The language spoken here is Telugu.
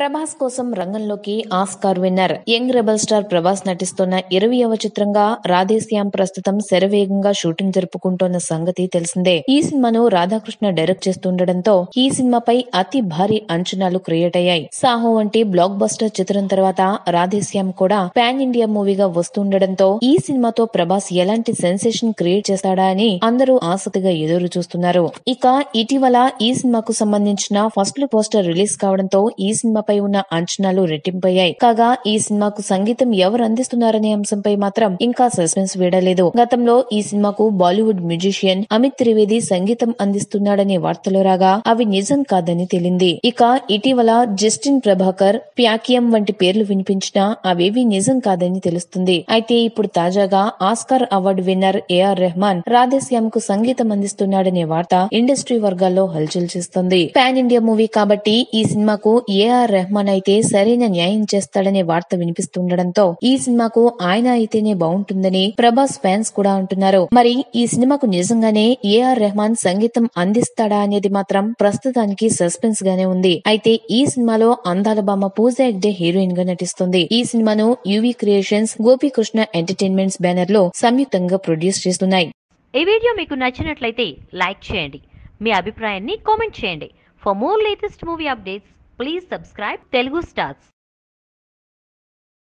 ప్రభాస్ కోసం రంగంలోకి Oscar winner young rebel star Prabhas నటిస్తున్న ఇరవయవ చిత్రంగా రాధేశ్యామ్ ప్రస్తుతం శరవేగంగా షూటింగ్ జరుపుకుంటోన్న సంగతి తెలిసిందే ఈ సినిమాను రాధాకృష్ణ డైరెక్ట్ చేస్తుండటంతో ఈ సినిమాపై అతి భారీ అంచనాలు క్రియేట్ అయ్యాయి సాహో వంటి బ్లాక్ బస్టర్ చిత్రం తర్వాత రాధేశ్యామ్ కూడా పాన్ ఇండియా మూవీగా వస్తుండటంతో ఈ సినిమాతో ప్రభాస్ ఎలాంటి సెన్సేషన్ క్రియేట్ చేస్తాడా అని అందరూ ఆసక్తిగా ఎదురు చూస్తున్నారు ఇక ఇటీవల ఈ సినిమాకు సంబంధించిన ఫస్ట్ పోస్టర్ రిలీజ్ కావడంతో ఈ సినిమా సినిమాపై ఉన్న అంచనాలు రెట్టింపయ్యాయి కాగా ఈ సినిమాకు సంగీతం ఎవరు అందిస్తున్నారనే అంశంపై మాత్రం ఇంకా సస్పెన్స్ వీడలేదు గతంలో ఈ సినిమాకు బాలీవుడ్ మ్యూజిషియన్ అమిత్ త్రివేది సంగీతం అందిస్తున్నాడనే వార్తలు రాగా అవి నిజం కాదని తేలింది ఇక ఇటీవల జస్టిన్ ప్రభాకర్ ప్యాకియం వంటి పేర్లు వినిపించినా అవేవి నిజం కాదని తెలుస్తుంది అయితే ఇప్పుడు తాజాగా Oscar award winner AR Rahman Radhe Shyam కు సంగీతం అందిస్తున్నాడనే వార్త ఇండస్ట్రీ వర్గాల్లో హల్చల్ చేస్తుంది పాన్ ఇండియా మూవీ కాబట్టి ఈ సినిమాకు ఏఆర్ రెహమాన్ అయితే సరైన న్యాయం చేస్తాడనే వార్త వినిపిస్తుండడంతో ఈ సినిమాకు ఆయన అయితేనే బాగుంటుందని ప్రభాస్ ఫ్యాన్స్ కూడా అంటున్నారు మరి ఈ సినిమాకు నిజంగానే ఏఆర్ రెహమాన్ సంగీతం అందిస్తాడా అనేది మాత్రం ప్రస్తుతానికి సస్పెన్స్ గానే ఉంది అయితే ఈ సినిమాలో అందాల బామ్మ పూజ ఎగ్డే హీరోయిన్ గా నటిస్తుంది ఈ సినిమాను UV creations Gopikrishna entertainments banner లో సంయుక్తంగా ప్రొడ్యూస్ చేస్తున్నాయి ఈ వీడియో మీకు నచ్చినట్లయితే లైక్ చేయండి మీ అభిప్రాయాన్ని కామెంట్ చేయండి for more latest movie updates Please subscribe Telugu Stars.